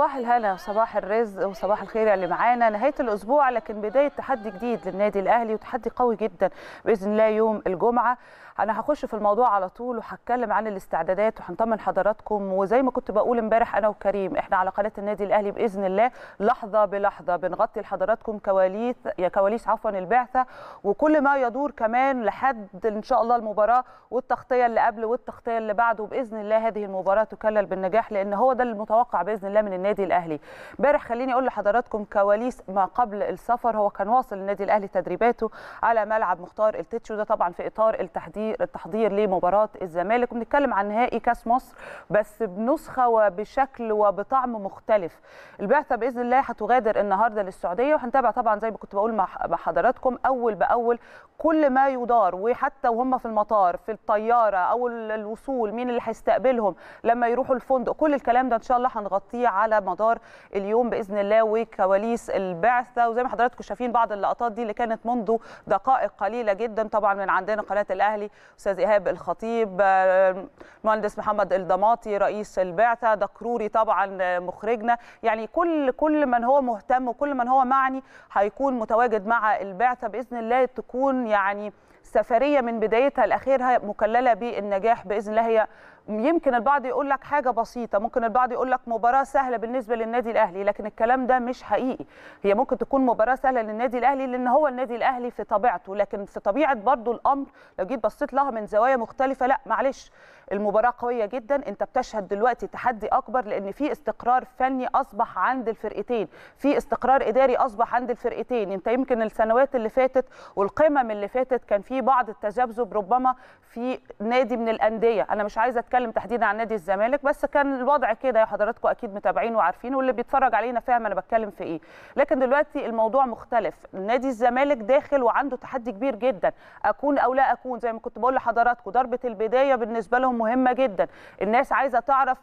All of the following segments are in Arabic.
صباح الهنا وصباح الرزق وصباح الخير اللي معانا نهايه الاسبوع لكن بدايه تحدي جديد للنادي الاهلي وتحدي قوي جدا باذن الله يوم الجمعه انا هخش في الموضوع على طول وهتكلم عن الاستعدادات وهنطمن حضراتكم وزي ما كنت بقول امبارح انا وكريم احنا على قناه النادي الاهلي باذن الله لحظه بلحظه بنغطي لحضراتكم كواليس يا كواليس عفوا البعثه وكل ما يدور كمان لحد ان شاء الله المباراه والتغطيه اللي قبل والتغطيه اللي بعد وباذن الله هذه المباراه تكلل بالنجاح لان هو ده المتوقع باذن الله من النادي النادي الاهلي امبارح خليني اقول لحضراتكم كواليس ما قبل السفر هو كان واصل النادي الاهلي تدريباته على ملعب مختار التتش وده طبعا في اطار التحضير التحضير لمباراه الزمالك وبنتكلم عن نهائي كاس مصر بس بنسخه وبشكل وبطعم مختلف البعثه باذن الله هتغادر النهارده للسعوديه وهنتابع طبعا زي ما كنت بقول مع حضراتكم اول باول كل ما يدار وحتى وهم في المطار في الطياره او الوصول مين اللي هيستقبلهم لما يروحوا الفندق كل الكلام ده ان شاء الله هنغطيه على مدار اليوم باذن الله وكواليس البعثه وزي ما حضراتكم شايفين بعض اللقطات دي اللي كانت منذ دقائق قليله جدا طبعا من عندنا قناه الاهلي استاذ ايهاب الخطيب المهندس محمد الضماطي رئيس البعثه دكروري طبعا مخرجنا يعني كل كل من هو مهتم وكل من هو معني هيكون متواجد مع البعثه باذن الله تكون يعني سفريه من بدايتها لاخرها مكلله بالنجاح باذن الله هي يمكن البعض يقول لك حاجه بسيطه ممكن البعض يقول لك مباراه سهله بالنسبه للنادي الاهلي لكن الكلام ده مش حقيقي هي ممكن تكون مباراه سهله للنادي الاهلي لان هو النادي الاهلي في طبيعته لكن في طبيعه برضو الامر لو جيت بصيت لها من زوايا مختلفه لا معلش المباراه قويه جدا انت بتشهد دلوقتي تحدي اكبر لان في استقرار فني اصبح عند الفرقتين في استقرار اداري اصبح عند الفرقتين انت يمكن السنوات اللي فاتت والقمم اللي فاتت كان في بعض التذبذب ربما في نادي من الانديه انا مش عايزه اتكلم بتكلم تحديدا عن نادي الزمالك بس كان الوضع كده يا حضراتكم اكيد متابعين وعارفين واللي بيتفرج علينا فاهم انا بتكلم في ايه لكن دلوقتي الموضوع مختلف نادي الزمالك داخل وعنده تحدي كبير جدا اكون او لا اكون زي ما كنت بقول لحضراتكم ضربه البدايه بالنسبه لهم مهمه جدا الناس عايزه تعرف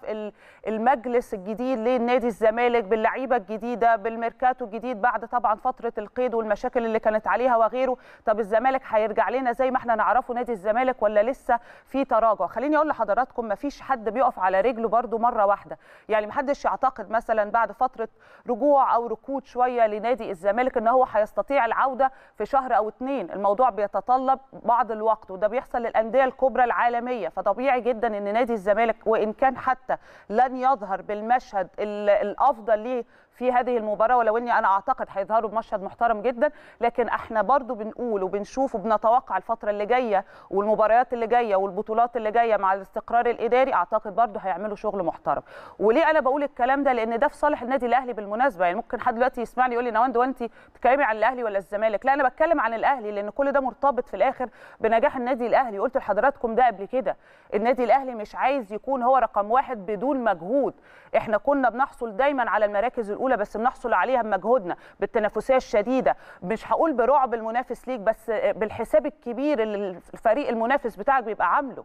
المجلس الجديد لنادي الزمالك باللعيبه الجديده بالميركاتو الجديد بعد طبعا فتره القيد والمشاكل اللي كانت عليها وغيره طب الزمالك هيرجع لنا زي ما احنا نعرفه نادي الزمالك ولا لسه في تراجع خليني اقول لحضراتكم بتحكم ما فيش حد بيقف على رجله برده مره واحده يعني ما حدش يعتقد مثلا بعد فتره رجوع او ركود شويه لنادي الزمالك ان هو هيستطيع العوده في شهر او اتنين الموضوع بيتطلب بعض الوقت وده بيحصل للانديه الكبرى العالميه فطبيعي جدا ان نادي الزمالك وان كان حتى لن يظهر بالمشهد الافضل ليه في هذه المباراه ولو اني انا اعتقد هيظهروا بمشهد محترم جدا لكن احنا برضو بنقول وبنشوف وبنتوقع الفتره اللي جايه والمباريات اللي جايه والبطولات اللي جايه مع الاستقرار المؤتمر الاداري اعتقد برضه هيعملوا شغل محترم وليه انا بقول الكلام ده لان ده في صالح النادي الاهلي بالمناسبه يعني ممكن حد دلوقتي يسمعني يقول لي نواند وانت بتتكلمي عن الاهلي ولا الزمالك لا انا بتكلم عن الاهلي لان كل ده مرتبط في الاخر بنجاح النادي الاهلي قلت لحضراتكم ده قبل كده النادي الاهلي مش عايز يكون هو رقم واحد بدون مجهود احنا كنا بنحصل دايما على المراكز الاولى بس بنحصل عليها بمجهودنا بالتنافسيه الشديده مش هقول برعب المنافس ليك بس بالحساب الكبير اللي الفريق المنافس بتاعك بيبقى عامله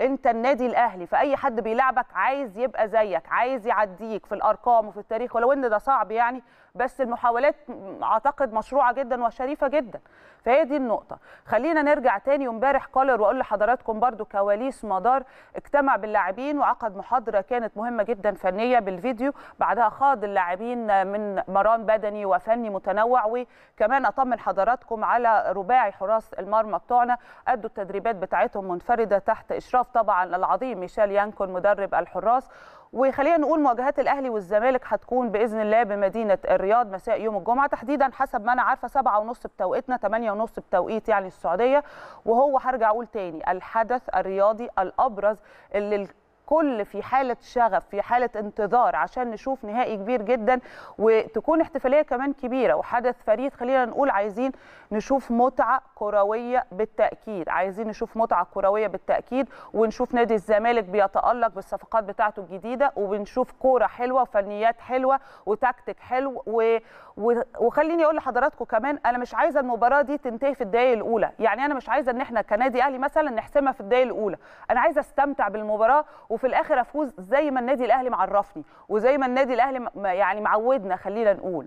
انت النادي الاهلي فاي حد بيلعبك عايز يبقى زيك عايز يعديك في الارقام وفي التاريخ ولو ان ده صعب يعني بس المحاولات اعتقد مشروعه جدا وشريفه جدا فهي دي النقطه خلينا نرجع تاني امبارح كولر واقول لحضراتكم برضو كواليس مدار اجتمع باللاعبين وعقد محاضره كانت مهمه جدا فنيه بالفيديو بعدها خاض اللاعبين من مران بدني وفني متنوع وكمان اطمن حضراتكم على رباعي حراس المرمى بتوعنا ادوا التدريبات بتاعتهم منفرده تحت اشراف طبعا العظيم ميشيل يانكون مدرب الحراس وخلينا نقول مواجهات الاهلي والزمالك هتكون باذن الله بمدينه الرياض مساء يوم الجمعه تحديدا حسب ما انا عارفه سبعة ونص بتوقيتنا ونص بتوقيت يعني السعوديه وهو هرجع اقول تاني الحدث الرياضي الابرز اللي الكل في حاله شغف في حاله انتظار عشان نشوف نهائي كبير جدا وتكون احتفاليه كمان كبيره وحدث فريد خلينا نقول عايزين نشوف متعه كرويه بالتاكيد عايزين نشوف متعه كرويه بالتاكيد ونشوف نادي الزمالك بيتالق بالصفقات بتاعته الجديده وبنشوف كوره حلوه وفنيات حلوه وتكتيك حلو و... و... وخليني اقول لحضراتكم كمان انا مش عايزه المباراه دي تنتهي في الدقائق الاولى يعني انا مش عايزه ان احنا كنادي اهلي مثلا نحسمها في الدقائق الاولى انا عايزه استمتع بالمباراه وفي وفي الاخر افوز زي ما النادي الاهلي معرفني وزي ما النادي الاهلي يعني معودنا خلينا نقول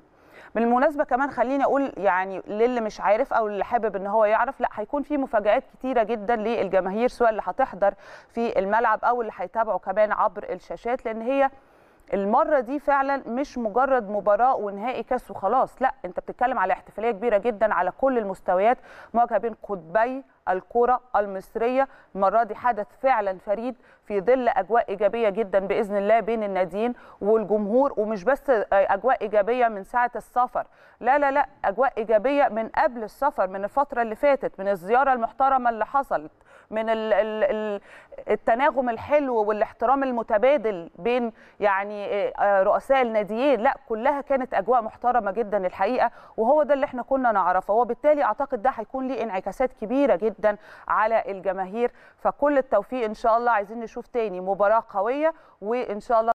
بالمناسبه كمان خليني اقول يعني للي مش عارف او اللي حابب ان هو يعرف لا هيكون في مفاجات كتيره جدا للجماهير سواء اللي هتحضر في الملعب او اللي هيتابعوا كمان عبر الشاشات لان هي المره دي فعلا مش مجرد مباراه ونهائي كاس وخلاص لا انت بتتكلم على احتفاليه كبيره جدا على كل المستويات مواجهه بين قطبي الكرة المصرية المرة دي حدث فعلا فريد في ظل أجواء إيجابية جدا بإذن الله بين الناديين والجمهور ومش بس أجواء إيجابية من ساعة السفر لا لا لا أجواء إيجابية من قبل السفر من الفترة اللي فاتت من الزيارة المحترمة اللي حصلت من التناغم الحلو والاحترام المتبادل بين يعني آه، آه، رؤساء الناديين لا كلها كانت اجواء محترمه جدا الحقيقه وهو ده اللي احنا كنا نعرفه وبالتالي اعتقد ده هيكون ليه انعكاسات كبيره جدا على الجماهير فكل التوفيق ان شاء الله عايزين نشوف تاني مباراه قويه وان شاء الله